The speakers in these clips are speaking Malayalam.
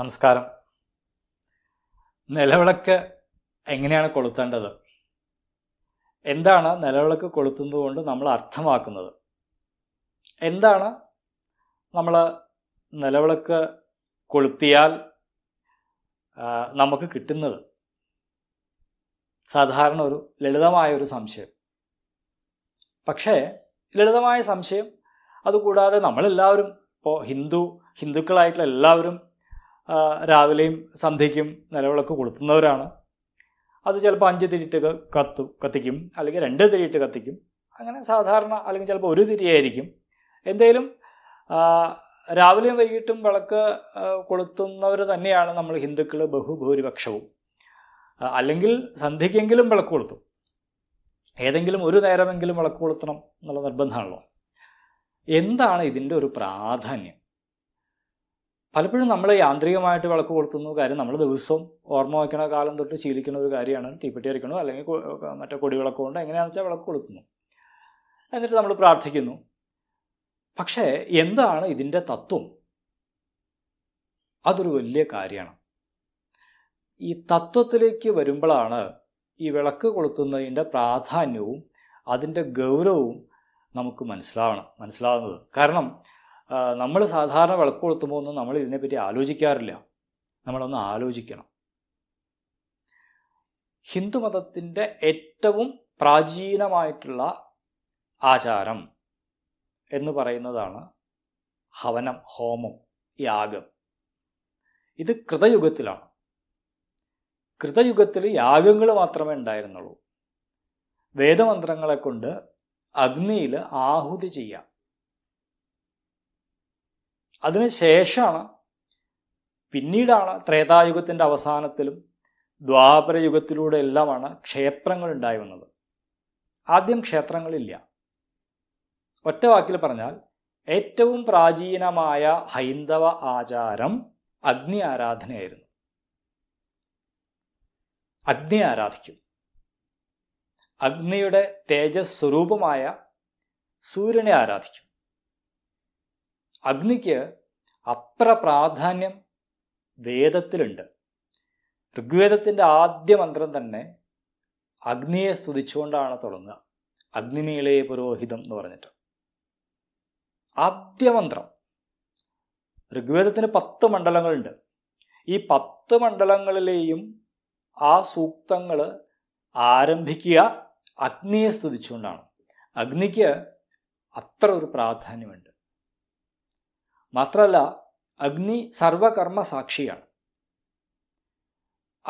നമസ്കാരം നിലവിളക്ക് എങ്ങനെയാണ് കൊളുത്തേണ്ടത് എന്താണ് നിലവിളക്ക് കൊളുത്തുന്നത് കൊണ്ട് നമ്മൾ അർത്ഥമാക്കുന്നത് എന്താണ് നമ്മൾ നിലവിളക്ക് കൊളുത്തിയാൽ നമുക്ക് കിട്ടുന്നത് സാധാരണ ഒരു ലളിതമായ ഒരു സംശയം പക്ഷേ ലളിതമായ സംശയം അതുകൂടാതെ നമ്മളെല്ലാവരും ഇപ്പോൾ ഹിന്ദു ഹിന്ദുക്കളായിട്ടുള്ള എല്ലാവരും രാവിലെയും സന്ധ്യയ്ക്കും നിലവിളക്ക് കൊളുത്തുന്നവരാണ് അത് ചിലപ്പോൾ അഞ്ച് തിരിയിട്ട് കത്തും കത്തിക്കും അല്ലെങ്കിൽ രണ്ട് തിരിയിട്ട് കത്തിക്കും അങ്ങനെ സാധാരണ അല്ലെങ്കിൽ ചിലപ്പോൾ ഒരു തിരിയായിരിക്കും എന്തേലും രാവിലെയും വൈകിട്ടും വിളക്ക് കൊളുത്തുന്നവർ തന്നെയാണ് നമ്മൾ ഹിന്ദുക്കൾ ബഹുഭൂരിപക്ഷവും അല്ലെങ്കിൽ സന്ധ്യയ്ക്കെങ്കിലും വിളക്ക് കൊളുത്തും ഏതെങ്കിലും ഒരു നേരമെങ്കിലും വിളക്ക് കൊളുത്തണം എന്നുള്ള നിർബന്ധമാണല്ലോ എന്താണ് ഇതിൻ്റെ ഒരു പ്രാധാന്യം പലപ്പോഴും നമ്മൾ യാന്ത്രികമായിട്ട് വിളക്ക് കൊളുത്തുന്ന കാര്യം നമ്മൾ ദിവസവും ഓർമ്മ വയ്ക്കുന്ന കാലം തൊട്ട് ശീലിക്കുന്ന ഒരു കാര്യമാണ് തീപ്പെട്ടി അരക്കണോ അല്ലെങ്കിൽ മറ്റേ കൊടിവിളക്ക് കൊണ്ട് എങ്ങനെയാണെന്ന് വെച്ചാൽ വിളക്ക് കൊളുത്തുന്നു എന്നിട്ട് നമ്മൾ പ്രാർത്ഥിക്കുന്നു പക്ഷേ എന്താണ് ഇതിൻ്റെ തത്വം അതൊരു വലിയ കാര്യമാണ് ഈ തത്വത്തിലേക്ക് വരുമ്പോഴാണ് ഈ വിളക്ക് കൊളുത്തുന്നതിൻ്റെ പ്രാധാന്യവും അതിൻ്റെ ഗൗരവവും നമുക്ക് മനസ്സിലാവണം മനസ്സിലാവുന്നത് കാരണം നമ്മൾ സാധാരണ വിളക്ക് കൊളുത്തുമ്പോൾ ഒന്നും നമ്മൾ ഇതിനെപ്പറ്റി ആലോചിക്കാറില്ല നമ്മളൊന്ന് ആലോചിക്കണം ഹിന്ദുമതത്തിൻ്റെ ഏറ്റവും പ്രാചീനമായിട്ടുള്ള ആചാരം എന്ന് പറയുന്നതാണ് ഹവനം ഹോമം യാഗം ഇത് കൃതയുഗത്തിലാണ് കൃതയുഗത്തിൽ യാഗങ്ങൾ മാത്രമേ ഉണ്ടായിരുന്നുള്ളൂ വേദമന്ത്രങ്ങളെ കൊണ്ട് അഗ്നിയിൽ ആഹുതി ചെയ്യാം ശേഷമാണ് പിന്നീടാണ് ത്രേതായുഗത്തിൻ്റെ അവസാനത്തിലും ദ്വാപരയുഗത്തിലൂടെ എല്ലാമാണ് ക്ഷേത്രങ്ങൾ ഉണ്ടായി വന്നത് ആദ്യം ക്ഷേത്രങ്ങളില്ല ഒറ്റ വാക്കിൽ പറഞ്ഞാൽ ഏറ്റവും പ്രാചീനമായ ഹൈന്ദവ ആചാരം അഗ്നി ആരാധനയായിരുന്നു അഗ്നി ആരാധിക്കും അഗ്നിയുടെ തേജസ് സ്വരൂപമായ സൂര്യനെ ആരാധിക്കും അഗ്നിക്ക് അത്ര പ്രാധാന്യം വേദത്തിലുണ്ട് ഋഗ്വേദത്തിൻ്റെ ആദ്യ മന്ത്രം തന്നെ അഗ്നിയെ സ്തുതിച്ചുകൊണ്ടാണ് തുടങ്ങുക അഗ്നിമേളയെ പുരോഹിതം എന്ന് പറഞ്ഞിട്ട് ആദ്യ മന്ത്രം ഋഗ്വേദത്തിന് പത്ത് മണ്ഡലങ്ങളുണ്ട് ഈ പത്ത് മണ്ഡലങ്ങളിലെയും ആ സൂക്തങ്ങൾ ആരംഭിക്കുക അഗ്നിയെ സ്തുതിച്ചുകൊണ്ടാണ് അഗ്നിക്ക് അത്ര ഒരു പ്രാധാന്യമുണ്ട് മാത്രമല്ല അഗ്നി സർവകർമ്മ സാക്ഷിയാണ്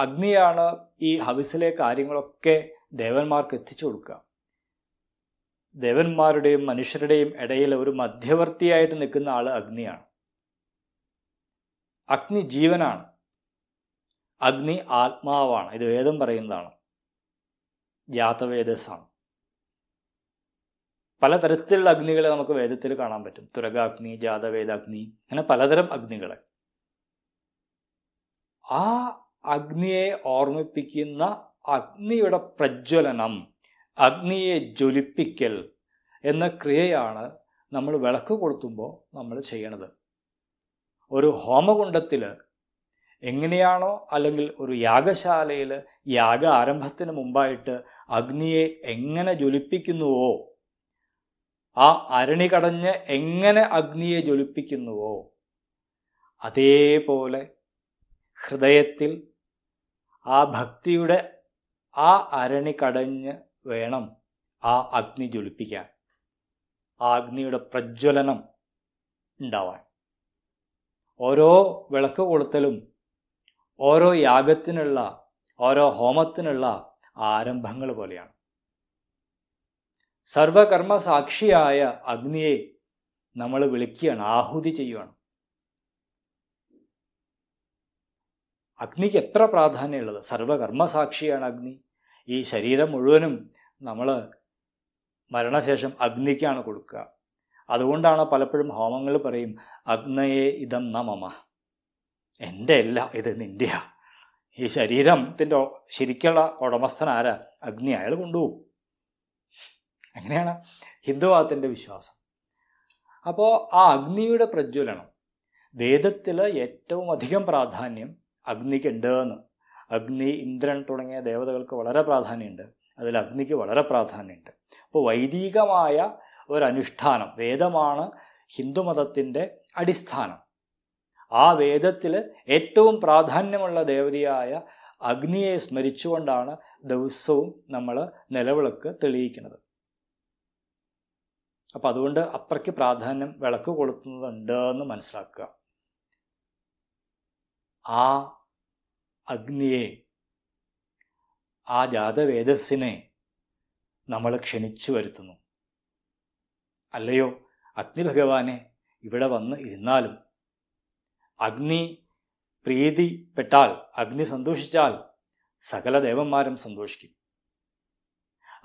അഗ്നിയാണ് ഈ ഹവിസിലെ കാര്യങ്ങളൊക്കെ ദേവന്മാർക്ക് എത്തിച്ചു കൊടുക്കുക ദേവന്മാരുടെയും മനുഷ്യരുടെയും ഇടയിൽ ഒരു മധ്യവർത്തിയായിട്ട് നിൽക്കുന്ന ആൾ അഗ്നിയാണ് അഗ്നി ജീവനാണ് അഗ്നി ആത്മാവാണ് ഇത് വേദം പറയുന്നതാണ് ജാതവേദസാണ് പലതരത്തിലുള്ള അഗ്നികളെ നമുക്ക് വേദത്തിൽ കാണാൻ പറ്റും തുരകാഗ്നി ജാതവേദാഗ്നി അങ്ങനെ പലതരം അഗ്നികളെ ആ അഗ്നിയെ ഓർമ്മിപ്പിക്കുന്ന അഗ്നിയുടെ പ്രജ്വലനം അഗ്നിയെ ജ്വലിപ്പിക്കൽ എന്ന ക്രിയയാണ് നമ്മൾ വിളക്ക് കൊളുത്തുമ്പോൾ നമ്മൾ ചെയ്യണത് ഒരു ഹോമകുണ്ടത്തിൽ എങ്ങനെയാണോ അല്ലെങ്കിൽ ഒരു യാഗശാലയിൽ യാഗ ആരംഭത്തിന് മുമ്പായിട്ട് അഗ്നിയെ എങ്ങനെ ജ്വലിപ്പിക്കുന്നുവോ ആ അരണി കടഞ്ഞ് എങ്ങനെ അഗ്നിയെ ജ്വലിപ്പിക്കുന്നുവോ അതേപോലെ ഹൃദയത്തിൽ ആ ഭക്തിയുടെ ആ അരണി കടഞ്ഞ് വേണം ആ അഗ്നി ജ്വലിപ്പിക്കാൻ ആ അഗ്നിയുടെ പ്രജ്വലനം ഉണ്ടാവാൻ ഓരോ വിളക്ക് കൊളുത്തലും ഓരോ യാഗത്തിനുള്ള ഓരോ ഹോമത്തിനുള്ള ആരംഭങ്ങൾ പോലെയാണ് സർവകർമ്മ സാക്ഷിയായ അഗ്നിയെ നമ്മൾ വിളിക്കുകയാണ് ആഹുതി ചെയ്യുകയാണ് അഗ്നിക്ക് എത്ര പ്രാധാന്യമുള്ളത് സാക്ഷിയാണ് അഗ്നി ഈ ശരീരം മുഴുവനും നമ്മൾ മരണശേഷം അഗ്നിക്കാണ് കൊടുക്കുക അതുകൊണ്ടാണ് പലപ്പോഴും ഹോമങ്ങൾ പറയും അഗ്നയെ ഇതം ന മമ എൻ്റെ അല്ല ഇത് നിൻ്റെയാ ഈ ശരീരത്തിൻ്റെ ശരിക്കുള്ള ഉടമസ്ഥൻ അഗ്നി അയാൾ കൊണ്ടുപോകും അങ്ങനെയാണ് ഹിന്ദുവാദത്തിൻ്റെ വിശ്വാസം അപ്പോൾ ആ അഗ്നിയുടെ പ്രജ്വലനം വേദത്തിൽ ഏറ്റവും അധികം പ്രാധാന്യം അഗ്നിക്കുണ്ട് എന്ന് അഗ്നി ഇന്ദ്രൻ തുടങ്ങിയ ദേവതകൾക്ക് വളരെ പ്രാധാന്യമുണ്ട് അതിൽ അഗ്നിക്ക് വളരെ പ്രാധാന്യമുണ്ട് അപ്പോൾ വൈദികമായ ഒരനുഷ്ഠാനം വേദമാണ് ഹിന്ദുമതത്തിൻ്റെ അടിസ്ഥാനം ആ വേദത്തിൽ ഏറ്റവും പ്രാധാന്യമുള്ള ദേവതയായ അഗ്നിയെ സ്മരിച്ചുകൊണ്ടാണ് ദിവസവും നമ്മൾ നിലവിളക്ക് തെളിയിക്കുന്നത് അപ്പം അതുകൊണ്ട് അപ്പയ്ക്ക് പ്രാധാന്യം വിളക്ക് കൊളുത്തുന്നുണ്ട് എന്ന് മനസ്സിലാക്കുക ആ അഗ്നിയെ ആ ജാതവേദസ്സിനെ നമ്മൾ ക്ഷണിച്ചു വരുത്തുന്നു അല്ലയോ അഗ്നി ഭഗവാനെ ഇവിടെ വന്ന് ഇരുന്നാലും അഗ്നി പ്രീതിപ്പെട്ടാൽ അഗ്നി സന്തോഷിച്ചാൽ സകല ദേവന്മാരും സന്തോഷിക്കും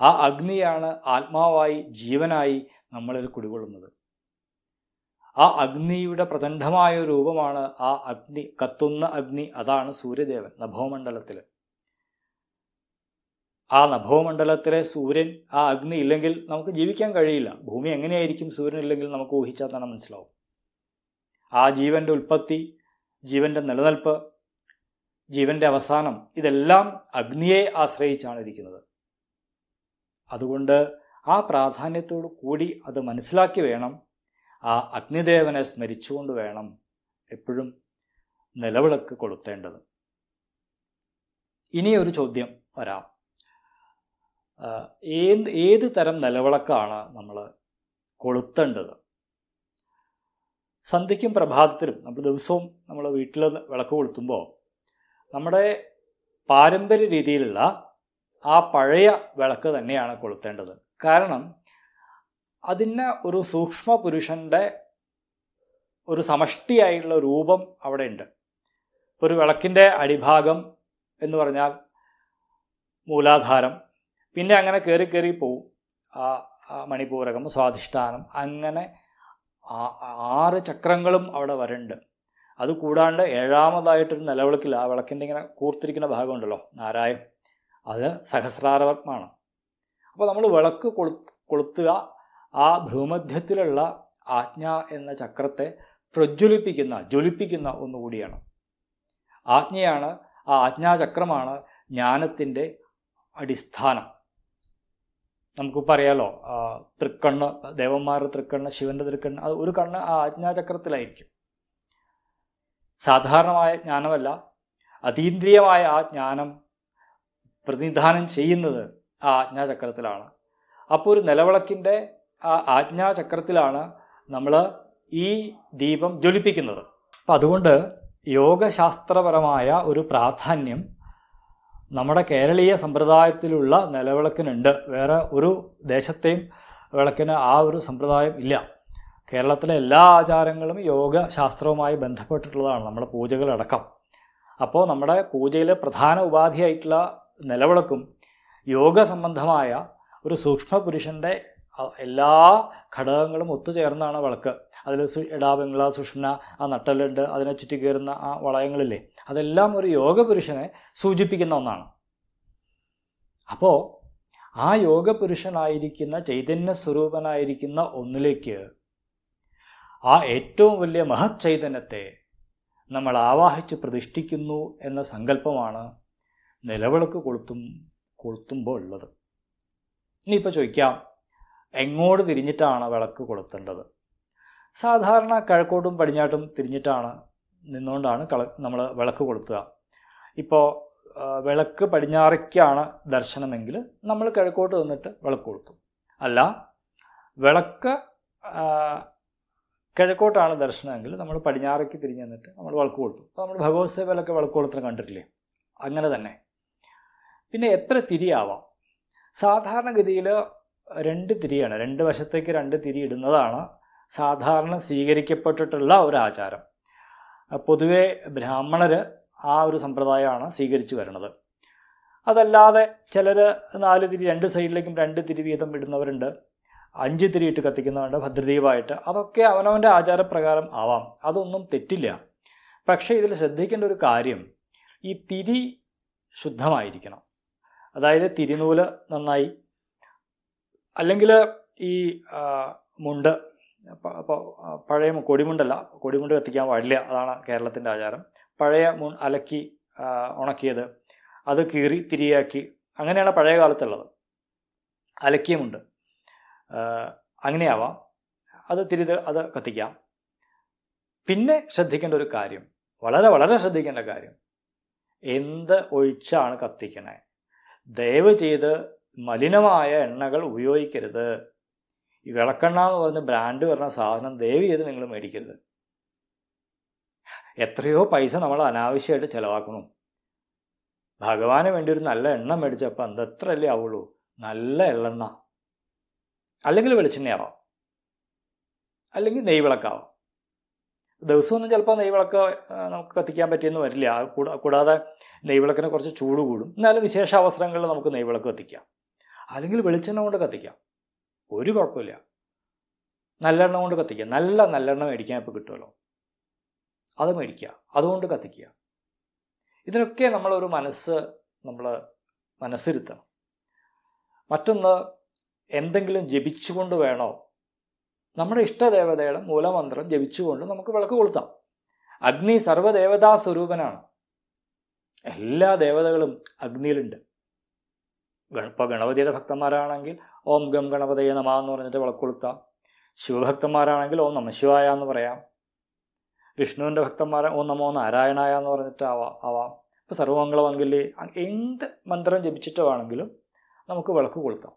ആ അഗ്നിയാണ് ആത്മാവായി ജീവനായി നമ്മളിൽ കുടികൊള്ളുന്നത് ആ അഗ്നിയുടെ പ്രചണ്ഡമായ രൂപമാണ് ആ അഗ്നി കത്തുന്ന അഗ്നി അതാണ് സൂര്യദേവൻ നഭോമണ്ഡലത്തിൽ ആ നഭോമണ്ഡലത്തിലെ സൂര്യൻ ആ അഗ്നി ഇല്ലെങ്കിൽ നമുക്ക് ജീവിക്കാൻ കഴിയില്ല ഭൂമി എങ്ങനെയായിരിക്കും സൂര്യൻ ഇല്ലെങ്കിൽ നമുക്ക് ഊഹിച്ചാൽ തന്നെ മനസ്സിലാവും ആ ജീവൻ്റെ ഉൽപ്പത്തി ജീവൻ്റെ നിലനിൽപ്പ് ജീവൻ്റെ അവസാനം ഇതെല്ലാം അഗ്നിയെ ആശ്രയിച്ചാണ് ഇരിക്കുന്നത് അതുകൊണ്ട് ആ പ്രാധാന്യത്തോടു കൂടി അത് മനസ്സിലാക്കി വേണം ആ അഗ്നിദേവനെ സ്മരിച്ചുകൊണ്ട് വേണം എപ്പോഴും നിലവിളക്ക് കൊളുത്തേണ്ടത് ഇനി ഒരു ചോദ്യം വരാം ഏത് ഏത് തരം നിലവിളക്കാണ് നമ്മൾ കൊളുത്തേണ്ടത് സന്ധ്യയ്ക്കും പ്രഭാതത്തിലും നമ്മൾ ദിവസവും നമ്മൾ വീട്ടിൽ വിളക്ക് കൊളുത്തുമ്പോൾ നമ്മുടെ പാരമ്പര്യ രീതിയിലുള്ള ആ പഴയ വിളക്ക് തന്നെയാണ് കൊളുത്തേണ്ടത് കാരണം അതിന് ഒരു സൂക്ഷ്മ പുരുഷൻ്റെ ഒരു സമഷ്ടിയായിട്ടുള്ള രൂപം അവിടെ ഉണ്ട് ഒരു വിളക്കിൻ്റെ അടിഭാഗം എന്ന് പറഞ്ഞാൽ മൂലാധാരം പിന്നെ അങ്ങനെ കയറി കയറി പോവും മണിപൂരകം സ്വാധിഷ്ഠാനം അങ്ങനെ ആറ് ചക്രങ്ങളും അവിടെ വരുന്നുണ്ട് അത് കൂടാണ്ട് ഏഴാമതായിട്ടൊരു നിലവിളക്കിൽ ആ വിളക്കിൻ്റെ ഇങ്ങനെ കൂർത്തിരിക്കുന്ന ഭാഗമുണ്ടല്ലോ നാരായം അത് സഹസ്രാരവത്മാണ് അപ്പോൾ നമ്മൾ വിളക്ക് കൊളു കൊളുത്തുക ആ ഭൂമധ്യത്തിലുള്ള ആജ്ഞ എന്ന ചക്രത്തെ പ്രജ്വലിപ്പിക്കുന്ന ജ്വലിപ്പിക്കുന്ന ഒന്നുകൂടിയാണ് ആജ്ഞയാണ് ആ ആജ്ഞാചക്രമാണ് ജ്ഞാനത്തിൻ്റെ അടിസ്ഥാനം നമുക്കിപ്പോൾ അറിയാലോ തൃക്കണ്ണ് ദേവന്മാരുടെ തൃക്കണ്ണ് ശിവന്റെ തൃക്കണ്ണ് അത് ഒരു കണ്ണ് ആ ആജ്ഞാചക്രത്തിലായിരിക്കും സാധാരണമായ ജ്ഞാനമല്ല അതീന്ദ്രിയമായ ആ ജ്ഞാനം പ്രതിനിധാനം ചെയ്യുന്നത് ആ ആജ്ഞാചക്രത്തിലാണ് അപ്പോൾ ഒരു നിലവിളക്കിൻ്റെ ആ ആജ്ഞാചക്രത്തിലാണ് നമ്മൾ ഈ ദീപം ജ്വലിപ്പിക്കുന്നത് അപ്പം അതുകൊണ്ട് യോഗശാസ്ത്രപരമായ ഒരു പ്രാധാന്യം നമ്മുടെ കേരളീയ സമ്പ്രദായത്തിലുള്ള നിലവിളക്കിനുണ്ട് വേറെ ഒരു ദേശത്തെയും വിളക്കിന് ആ ഒരു സമ്പ്രദായം ഇല്ല കേരളത്തിലെ എല്ലാ ആചാരങ്ങളും യോഗശാസ്ത്രവുമായി ബന്ധപ്പെട്ടിട്ടുള്ളതാണ് നമ്മുടെ പൂജകളടക്കം അപ്പോൾ നമ്മുടെ പൂജയിലെ പ്രധാന ഉപാധിയായിട്ടുള്ള നിലവിളക്കും യോഗ സംബന്ധമായ ഒരു സൂക്ഷ്മ പുരുഷൻ്റെ എല്ലാ ഘടകങ്ങളും ഒത്തുചേർന്നാണ് വിളക്ക് അതിൽ സു ഇടാബംഗ്ല സുഷ്മ ആ നട്ടലുണ്ട് അതിനെ ചുറ്റി കയറുന്ന ആ വളയങ്ങളില്ലേ അതെല്ലാം ഒരു യോഗ പുരുഷനെ സൂചിപ്പിക്കുന്ന ഒന്നാണ് അപ്പോൾ ആ യോഗ പുരുഷനായിരിക്കുന്ന ചൈതന്യ സ്വരൂപനായിരിക്കുന്ന ഒന്നിലേക്ക് ആ ഏറ്റവും വലിയ മഹത് ചൈതന്യത്തെ നമ്മൾ ആവാഹിച്ച് പ്രതിഷ്ഠിക്കുന്നു എന്ന സങ്കല്പമാണ് നിലവിളക്ക് കൊളുത്തും കൊളുത്തുമ്പോൾ ഉള്ളത് ഇനിയിപ്പോൾ ചോദിക്കാം എങ്ങോട്ട് തിരിഞ്ഞിട്ടാണ് വിളക്ക് കൊളുത്തേണ്ടത് സാധാരണ കിഴക്കോട്ടും പടിഞ്ഞാട്ടും തിരിഞ്ഞിട്ടാണ് നിന്നുകൊണ്ടാണ് കള നമ്മൾ വിളക്ക് കൊളുത്തുക ഇപ്പോൾ വിളക്ക് പടിഞ്ഞാറയ്ക്കാണ് ദർശനമെങ്കിൽ നമ്മൾ കിഴക്കോട്ട് നിന്നിട്ട് വിളക്ക് കൊളുത്തും അല്ല വിളക്ക് കിഴക്കോട്ടാണ് ദർശനമെങ്കിൽ നമ്മൾ പടിഞ്ഞാറയ്ക്ക് തിരിഞ്ഞ് നിന്നിട്ട് നമ്മൾ വിളക്ക് കൊളുത്തും അപ്പോൾ നമ്മൾ ഭഗവത് സേവയിലൊക്കെ വിളക്ക് കൊളുത്തിന് കണ്ടിട്ടില്ലേ അങ്ങനെ തന്നെ പിന്നെ എത്ര തിരിയാവാം സാധാരണഗതിയിൽ രണ്ട് തിരിയാണ് രണ്ട് വശത്തേക്ക് രണ്ട് തിരി ഇടുന്നതാണ് സാധാരണ സ്വീകരിക്കപ്പെട്ടിട്ടുള്ള ഒരു ആചാരം പൊതുവെ ബ്രാഹ്മണർ ആ ഒരു സമ്പ്രദായമാണ് സ്വീകരിച്ചു വരുന്നത് അതല്ലാതെ ചിലർ നാല് തിരി രണ്ട് സൈഡിലേക്കും രണ്ട് തിരി വീതം ഇടുന്നവരുണ്ട് അഞ്ച് തിരി ഇട്ട് കത്തിക്കുന്നവരുണ്ട് ഭദ്രദീപമായിട്ട് അതൊക്കെ അവനവൻ്റെ ആചാരപ്രകാരം ആവാം അതൊന്നും തെറ്റില്ല പക്ഷേ ഇതിൽ ശ്രദ്ധിക്കേണ്ട ഒരു കാര്യം ഈ തിരി ശുദ്ധമായിരിക്കണം അതായത് തിരുനൂല് നന്നായി അല്ലെങ്കിൽ ഈ മുണ്ട് പഴയ കൊടിമുണ്ടല്ല കൊടിമുണ്ട് കത്തിക്കാൻ പാടില്ല അതാണ് കേരളത്തിൻ്റെ ആചാരം പഴയ മുൺ അലക്കി ഉണക്കിയത് അത് കീറി തിരിയാക്കി അങ്ങനെയാണ് പഴയ കാലത്തുള്ളത് അലക്കിയുമുണ്ട് അങ്ങനെയാവാം അത് തിരിത് അത് കത്തിക്കാം പിന്നെ ശ്രദ്ധിക്കേണ്ട ഒരു കാര്യം വളരെ വളരെ ശ്രദ്ധിക്കേണ്ട കാര്യം എന്ത് ഒഴിച്ചാണ് കത്തിക്കണേ ദയവ് ചെയ്ത് മലിനമായ എണ്ണകൾ ഉപയോഗിക്കരുത് ഈ വിളക്കെണ്ണ എന്ന് പറഞ്ഞ ബ്രാൻഡ് പറഞ്ഞ സാധനം ദയവ് ചെയ്ത് നിങ്ങൾ മേടിക്കരുത് എത്രയോ പൈസ നമ്മൾ അനാവശ്യമായിട്ട് ചിലവാക്കണം ഭഗവാന് വേണ്ടി ഒരു നല്ല എണ്ണ മേടിച്ചപ്പോൾ എന്തത്ര അല്ലേ ആവുള്ളൂ നല്ല എള്ളെണ്ണ അല്ലെങ്കിൽ വെളിച്ചെണ്ണയാവാം അല്ലെങ്കിൽ നെയ്വിളക്കാവാം ദിവസമൊന്നും ചിലപ്പോൾ നെയ്വിളക്ക് നമുക്ക് കത്തിക്കാൻ പറ്റിയെന്ന് വരില്ല കൂടാതെ നെയ്വിളക്കിന് കുറച്ച് ചൂട് കൂടും എന്നാലും വിശേഷ അവസരങ്ങളിൽ നമുക്ക് നെയ്വിളക്ക് കത്തിക്കാം അല്ലെങ്കിൽ വെളിച്ചെണ്ണ കൊണ്ട് കത്തിക്കാം ഒരു കുഴപ്പമില്ല നല്ലെണ്ണ കൊണ്ട് കത്തിക്കാം നല്ല നല്ലെണ്ണ മേടിക്കാൻ ഇപ്പോൾ കിട്ടുമല്ലോ അത് മേടിക്കുക അതുകൊണ്ട് കത്തിക്കുക ഇതിനൊക്കെ നമ്മളൊരു മനസ്സ് നമ്മൾ മനസ്സിരുത്തണം മറ്റൊന്ന് എന്തെങ്കിലും ജപിച്ചുകൊണ്ട് വേണോ നമ്മുടെ ഇഷ്ടദേവതയുടെ മൂലമന്ത്രം ജപിച്ചുകൊണ്ട് നമുക്ക് വിളക്ക് കൊളുത്താം അഗ്നി സർവ്വദേവതാ സ്വരൂപനാണ് എല്ലാ ദേവതകളും അഗ്നിയിലുണ്ട് ഇപ്പോൾ ഗണപതിയുടെ ഭക്തന്മാരാണെങ്കിൽ ഓം ഗം ഗണപതയെ നമ എന്ന് പറഞ്ഞിട്ട് വിളക്ക് കൊളുത്താം ശിവഭക്തന്മാരാണെങ്കിൽ ഓം നമശിവായ എന്ന് പറയാം വിഷ്ണുവിൻ്റെ ഭക്തന്മാരെ ഓം നമോ നാരായണായ എന്ന് പറഞ്ഞിട്ട് ആവാം ആവാം ഇപ്പോൾ സർവമംഗളമംഗലി എന്ത് മന്ത്രം ജപിച്ചിട്ടോ ആണെങ്കിലും നമുക്ക് വിളക്ക് കൊളുത്താം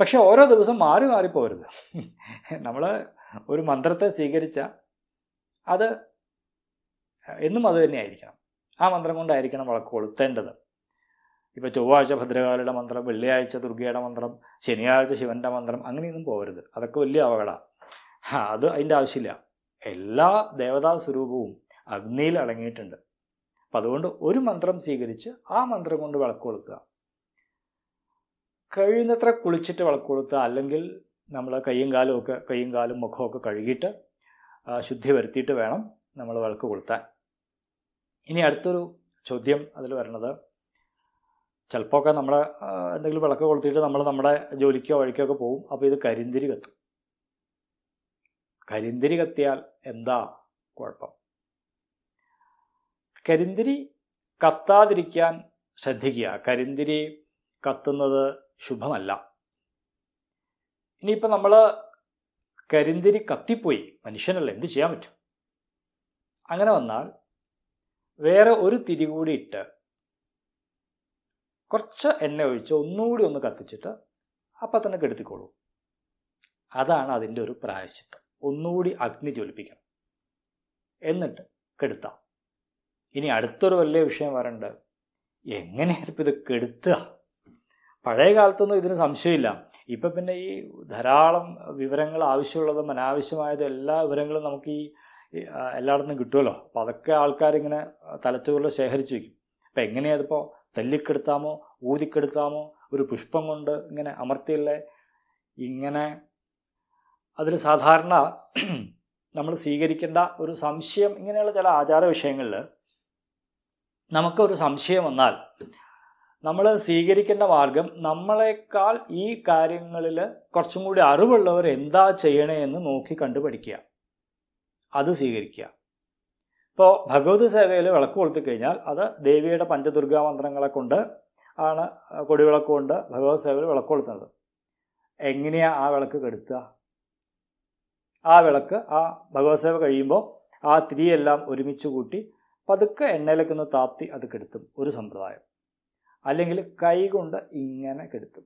പക്ഷെ ഓരോ ദിവസം മാറി പോരുത് നമ്മൾ ഒരു മന്ത്രത്തെ സ്വീകരിച്ച അത് എന്നും അത് തന്നെയായിരിക്കണം ആ മന്ത്രം കൊണ്ടായിരിക്കണം വിളക്ക് കൊളുത്തേണ്ടത് ഇപ്പോൾ ചൊവ്വാഴ്ച ഭദ്രകാളിയുടെ മന്ത്രം വെള്ളിയാഴ്ച ദുർഗയുടെ മന്ത്രം ശനിയാഴ്ച ശിവൻ്റെ മന്ത്രം അങ്ങനെയൊന്നും പോകരുത് അതൊക്കെ വലിയ അപകടമാണ് അത് അതിൻ്റെ ആവശ്യമില്ല എല്ലാ ദേവതാ സ്വരൂപവും അഗ്നിയിൽ അടങ്ങിയിട്ടുണ്ട് അപ്പം അതുകൊണ്ട് ഒരു മന്ത്രം സ്വീകരിച്ച് ആ മന്ത്രം കൊണ്ട് വിളക്ക് കൊടുക്കുക കഴിയുന്നത്ര കുളിച്ചിട്ട് വളക്കൊടുത്ത് അല്ലെങ്കിൽ നമ്മൾ കൈയും കാലും ഒക്കെ കൈയും കാലും മുഖമൊക്കെ കഴുകിയിട്ട് ശുദ്ധി വരുത്തിയിട്ട് വേണം നമ്മൾ വിളക്ക് കൊളുത്താൻ ഇനി അടുത്തൊരു ചോദ്യം അതിൽ വരുന്നത് ചിലപ്പോഴൊക്കെ നമ്മളെ എന്തെങ്കിലും വിളക്ക് കൊളുത്തിയിട്ട് നമ്മൾ നമ്മുടെ ജോലിക്കോ വഴിക്കോ ഒക്കെ പോകും അപ്പോൾ ഇത് കരിന്തിരി കത്തും കരിന്തിരി കത്തിയാൽ എന്താ കുഴപ്പം കരിന്തിരി കത്താതിരിക്കാൻ ശ്രദ്ധിക്കുക കരിന്തിരി കത്തുന്നത് ശുഭമല്ല ഇനിയിപ്പോൾ നമ്മൾ കരിന്തിരി കത്തിപ്പോയി മനുഷ്യനല്ല എന്ത് ചെയ്യാൻ പറ്റും അങ്ങനെ വന്നാൽ വേറെ ഒരു തിരി കൂടി ഇട്ട് കുറച്ച് എണ്ണ ഒഴിച്ച് ഒന്നുകൂടി ഒന്ന് കത്തിച്ചിട്ട് അപ്പം തന്നെ കെടുത്തിക്കോളൂ അതാണ് അതിൻ്റെ ഒരു പ്രായശ്ചിത്തം ഒന്നുകൂടി അഗ്നി ജ്വലിപ്പിക്കണം എന്നിട്ട് കെടുത്താം ഇനി അടുത്തൊരു വലിയ വിഷയം വരണ്ട് എങ്ങനെ ഇത് കെടുത്തുക പഴയ കാലത്തൊന്നും ഇതിന് സംശയമില്ല ഇപ്പം പിന്നെ ഈ ധാരാളം വിവരങ്ങൾ ആവശ്യമുള്ളതും അനാവശ്യമായതും എല്ലാ വിവരങ്ങളും നമുക്ക് ഈ എല്ലായിടത്തും കിട്ടുമല്ലോ അപ്പോൾ അതൊക്കെ ആൾക്കാരിങ്ങനെ തലച്ചോറിൽ ശേഖരിച്ചു വയ്ക്കും അപ്പം എങ്ങനെയാതിപ്പോൾ തല്ലിക്കെടുത്താമോ ഊതിക്കെടുത്താമോ ഒരു പുഷ്പം കൊണ്ട് ഇങ്ങനെ അമർത്തിയല്ലേ ഇങ്ങനെ അതിൽ സാധാരണ നമ്മൾ സ്വീകരിക്കേണ്ട ഒരു സംശയം ഇങ്ങനെയുള്ള ചില ആചാര വിഷയങ്ങളിൽ നമുക്കൊരു സംശയം വന്നാൽ നമ്മൾ സ്വീകരിക്കേണ്ട മാർഗം നമ്മളെക്കാൾ ഈ കാര്യങ്ങളിൽ കുറച്ചും കൂടി അറിവുള്ളവർ എന്താ ചെയ്യണേ എന്ന് നോക്കി കണ്ടു പഠിക്കുക അത് സ്വീകരിക്കുക ഇപ്പോൾ ഭഗവത് സേവയിൽ വിളക്ക് കൊളുത്തി കഴിഞ്ഞാൽ അത് ദേവിയുടെ പഞ്ചദുർഗാ മന്ത്രങ്ങളെ കൊണ്ട് ആണ് കൊടിവിളക്ക് കൊണ്ട് ഭഗവത് സേവയിൽ വിളക്ക് കൊളുത്തുന്നത് എങ്ങനെയാണ് ആ വിളക്ക് കെടുത്തുക ആ വിളക്ക് ആ ഭഗവത് സേവ കഴിയുമ്പോൾ ആ തിരിയെല്ലാം ഒരുമിച്ച് കൂട്ടി പതുക്കെ എണ്ണയിലേക്കൊന്ന് താപ്തി അത് കെടുത്തും ഒരു സമ്പ്രദായം അല്ലെങ്കിൽ കൈകൊണ്ട് ഇങ്ങനെ കെടുത്തും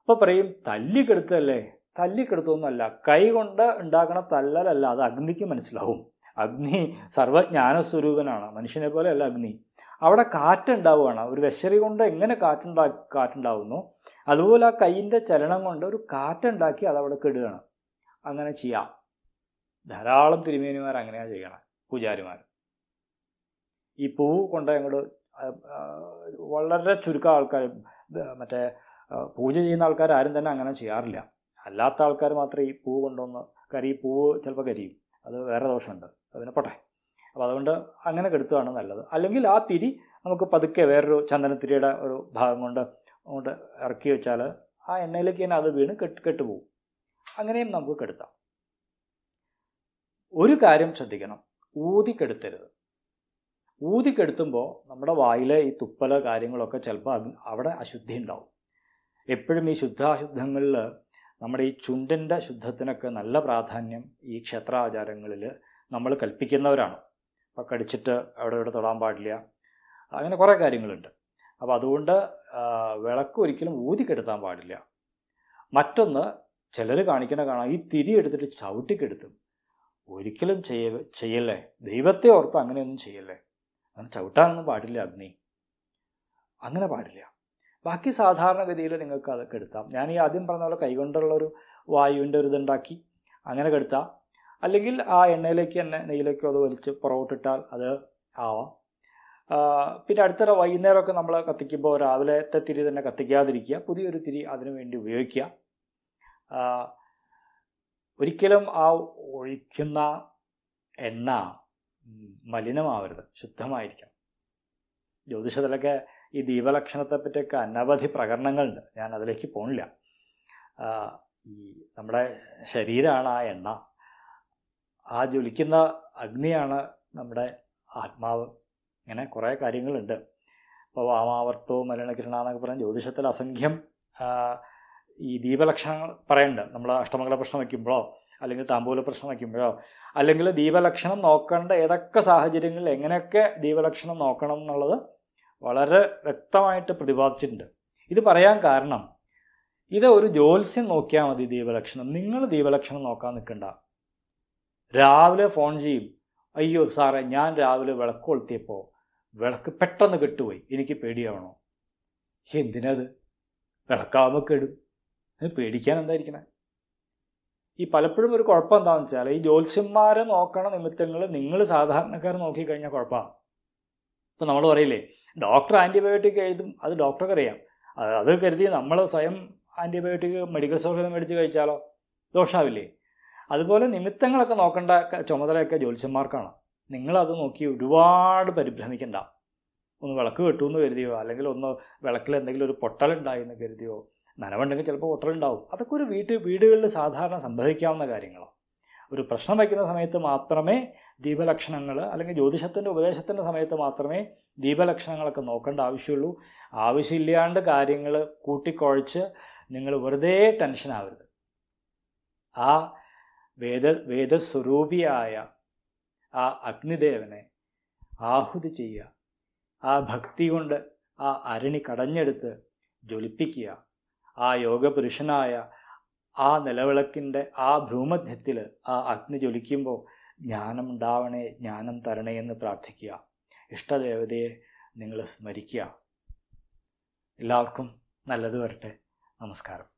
അപ്പോൾ പറയും തല്ലി കെടുത്തല്ലേ തല്ലി കെടുത്തൊന്നുമല്ല കൈകൊണ്ട് ഉണ്ടാക്കണ തല്ലലല്ല അത് അഗ്നിക്ക് മനസ്സിലാവും അഗ്നി സ്വരൂപനാണ് മനുഷ്യനെ പോലെയല്ല അഗ്നി അവിടെ കാറ്റുണ്ടാവുകയാണ് ഒരു വിശറി കൊണ്ട് എങ്ങനെ കാറ്റുണ്ടാ കാറ്റുണ്ടാവുന്നു അതുപോലെ ആ കൈയിൻ്റെ ചലനം കൊണ്ട് ഒരു കാറ്റുണ്ടാക്കി അതവിടെ കെടുകയാണ് അങ്ങനെ ചെയ്യാം ധാരാളം തിരുമേനിമാർ അങ്ങനെയാണ് ചെയ്യണം പൂജാരിമാർ ഈ പൂവ് കൊണ്ട് അങ്ങോട്ട് വളരെ ചുരുക്കം ആൾക്കാർ മറ്റേ പൂജ ചെയ്യുന്ന ആൾക്കാർ ആരും തന്നെ അങ്ങനെ ചെയ്യാറില്ല അല്ലാത്ത ആൾക്കാർ മാത്രമേ ഈ പൂവ് കൊണ്ടുവന്ന് കരി പൂവ് ചിലപ്പോൾ കരിയും അത് വേറെ ദോഷമുണ്ട് അതിനെ പൊട്ടെ അപ്പോൾ അതുകൊണ്ട് അങ്ങനെ കെടുത്തുകയാണ് നല്ലത് അല്ലെങ്കിൽ ആ തിരി നമുക്ക് പതുക്കെ വേറൊരു ചന്ദനത്തിരിയുടെ ഒരു ഭാഗം കൊണ്ട് അങ്ങോട്ട് ഇറക്കി വെച്ചാൽ ആ എണ്ണയിലേക്ക് തന്നെ അത് വീണ് കെട്ട് കെട്ടുപോകും അങ്ങനെയും നമുക്ക് കെടുത്താം ഒരു കാര്യം ശ്രദ്ധിക്കണം ഊതി കെടുത്തരുത് ഊതിക്കെടുത്തുമ്പോൾ നമ്മുടെ വായിലെ ഈ തുപ്പല കാര്യങ്ങളൊക്കെ ചിലപ്പോൾ അവിടെ അശുദ്ധി ഉണ്ടാവും എപ്പോഴും ഈ ശുദ്ധാശുദ്ധങ്ങളിൽ നമ്മുടെ ഈ ചുണ്ടിൻ്റെ ശുദ്ധത്തിനൊക്കെ നല്ല പ്രാധാന്യം ഈ ക്ഷേത്രാചാരങ്ങളിൽ നമ്മൾ കൽപ്പിക്കുന്നവരാണ് അപ്പോൾ കടിച്ചിട്ട് അവിടെ ഇവിടെ തൊടാൻ പാടില്ല അങ്ങനെ കുറേ കാര്യങ്ങളുണ്ട് അപ്പോൾ അതുകൊണ്ട് വിളക്ക് ഒരിക്കലും ഊതിക്കെടുത്താൻ പാടില്ല മറ്റൊന്ന് ചിലർ കാണിക്കുന്ന കാണാം ഈ തിരി എടുത്തിട്ട് ചവിട്ടിക്കെടുത്തും ഒരിക്കലും ചെയ്യ ചെയ്യല്ലേ ദൈവത്തെ ഓർത്ത് അങ്ങനെയൊന്നും ചെയ്യല്ലേ അങ്ങനെ ചവിട്ടാനൊന്നും പാടില്ല അഗ്നി അങ്ങനെ പാടില്ല ബാക്കി സാധാരണഗതിയിൽ നിങ്ങൾക്ക് അതൊക്കെ എടുത്താം ഞാൻ ഈ ആദ്യം പറഞ്ഞ പോലെ കൈകൊണ്ടുള്ള ഒരു വായുവിൻ്റെ ഒരു ഇതുണ്ടാക്കി അങ്ങനെ കെടുത്താം അല്ലെങ്കിൽ ആ എണ്ണയിലേക്ക് തന്നെ നെയ്യിലേക്കോ അത് വലിച്ച് പുറകോട്ടിട്ടാൽ അത് ആവാം പിന്നെ അടുത്ത വൈകുന്നേരമൊക്കെ നമ്മൾ കത്തിക്കുമ്പോൾ രാവിലത്തെ തിരി തന്നെ കത്തിക്കാതിരിക്കുക പുതിയൊരു തിരി അതിനു വേണ്ടി ഉപയോഗിക്കുക ഒരിക്കലും ആ ഒഴിക്കുന്ന എണ്ണ മലിനമാവരുത് ശുദ്ധമായിരിക്കണം ജ്യോതിഷത്തിലൊക്കെ ഈ പറ്റിയൊക്കെ അനവധി പ്രകടനങ്ങളുണ്ട് ഞാൻ അതിലേക്ക് പോണില്ല ഈ നമ്മുടെ ശരീരമാണ് ആ എണ്ണ ആ ജ്വലിക്കുന്ന അഗ്നിയാണ് നമ്മുടെ ആത്മാവ് ഇങ്ങനെ കുറേ കാര്യങ്ങളുണ്ട് ഇപ്പോൾ വാമാവർത്തവും മലിനകിരണ എന്നൊക്കെ പറഞ്ഞാൽ ജ്യോതിഷത്തിൽ അസംഖ്യം ഈ ദീപലക്ഷണങ്ങൾ പറയുന്നുണ്ട് നമ്മൾ അഷ്ടമംഗല പ്രശ്നം വയ്ക്കുമ്പോഴോ അല്ലെങ്കിൽ താമ്പൂല പ്രശ്നം വയ്ക്കുമ്പോഴോ അല്ലെങ്കിൽ ദീപലക്ഷണം നോക്കേണ്ട ഏതൊക്കെ സാഹചര്യങ്ങളിൽ എങ്ങനെയൊക്കെ ദീപലക്ഷണം നോക്കണം എന്നുള്ളത് വളരെ വ്യക്തമായിട്ട് പ്രതിപാദിച്ചിട്ടുണ്ട് ഇത് പറയാൻ കാരണം ഇത് ഒരു ജ്യോത്സ്യം നോക്കിയാൽ മതി ദീപലക്ഷണം നിങ്ങൾ ദീപലക്ഷണം നോക്കാൻ നിൽക്കണ്ട രാവിലെ ഫോൺ ചെയ്യും അയ്യോ സാറേ ഞാൻ രാവിലെ വിളക്ക് കൊളുത്തിയപ്പോൾ വിളക്ക് പെട്ടെന്ന് കെട്ടുപോയി എനിക്ക് പേടിയാവണോ എന്തിനത് വിളക്കാവുമ്പോൾ കെടും പേടിക്കാൻ എന്തായിരിക്കണേ ഈ പലപ്പോഴും ഒരു കുഴപ്പം എന്താണെന്ന് വെച്ചാൽ ഈ ജ്യോത്സ്യന്മാരെ നോക്കണ നിമിത്തങ്ങൾ നിങ്ങൾ സാധാരണക്കാർ നോക്കിക്കഴിഞ്ഞാൽ കുഴപ്പമാണ് ഇപ്പം നമ്മൾ പറയില്ലേ ഡോക്ടർ ആൻറ്റിബയോട്ടിക് എഴുതും അത് ഡോക്ടർക്ക് അറിയാം അത് കരുതി നമ്മൾ സ്വയം ആൻറ്റിബയോട്ടിക് മെഡിക്കൽ സ്റ്റോറിൽ മേടിച്ച് കഴിച്ചാലോ ദോഷാവില്ലേ അതുപോലെ നിമിത്തങ്ങളൊക്കെ നോക്കേണ്ട ചുമതലയൊക്കെ ജ്യോത്സ്യന്മാർക്കാണ് നിങ്ങളത് നോക്കി ഒരുപാട് പരിഭ്രമിക്കണ്ട ഒന്ന് വിളക്ക് കെട്ടുമെന്ന് കരുതിയോ അല്ലെങ്കിൽ ഒന്ന് വിളക്കിൽ എന്തെങ്കിലും ഒരു പൊട്ടലുണ്ടായി എന്ന് കരുതിയോ നനവുണ്ടെങ്കിൽ ചിലപ്പോൾ ഒട്ടലുണ്ടാവും അതൊക്കെ ഒരു വീട്ട് വീടുകളിൽ സാധാരണ സംഭവിക്കാവുന്ന കാര്യങ്ങളാണ് ഒരു പ്രശ്നം വയ്ക്കുന്ന സമയത്ത് മാത്രമേ ദീപലക്ഷണങ്ങൾ അല്ലെങ്കിൽ ജ്യോതിഷത്തിൻ്റെ ഉപദേശത്തിൻ്റെ സമയത്ത് മാത്രമേ ദീപലക്ഷണങ്ങളൊക്കെ നോക്കേണ്ട ആവശ്യമുള്ളൂ ആവശ്യമില്ലാണ്ട് കാര്യങ്ങൾ കൂട്ടിക്കുഴച്ച് നിങ്ങൾ വെറുതെ ടെൻഷനാവരുത് ആ വേദ വേദസ്വരൂപിയായ ആ അഗ്നിദേവനെ ആഹുതി ചെയ്യുക ആ ഭക്തി കൊണ്ട് ആ അരണി കടഞ്ഞെടുത്ത് ജ്വലിപ്പിക്കുക ആ യോഗപുരുഷനായ ആ നിലവിളക്കിൻ്റെ ആ ഭ്രൂമധ്യത്തിൽ ആ അഗ്നി ജ്വലിക്കുമ്പോൾ ജ്ഞാനം ഉണ്ടാവണേ ജ്ഞാനം തരണേ എന്ന് പ്രാർത്ഥിക്കുക ഇഷ്ടദേവതയെ നിങ്ങൾ സ്മരിക്കുക എല്ലാവർക്കും നല്ലത് വരട്ടെ നമസ്കാരം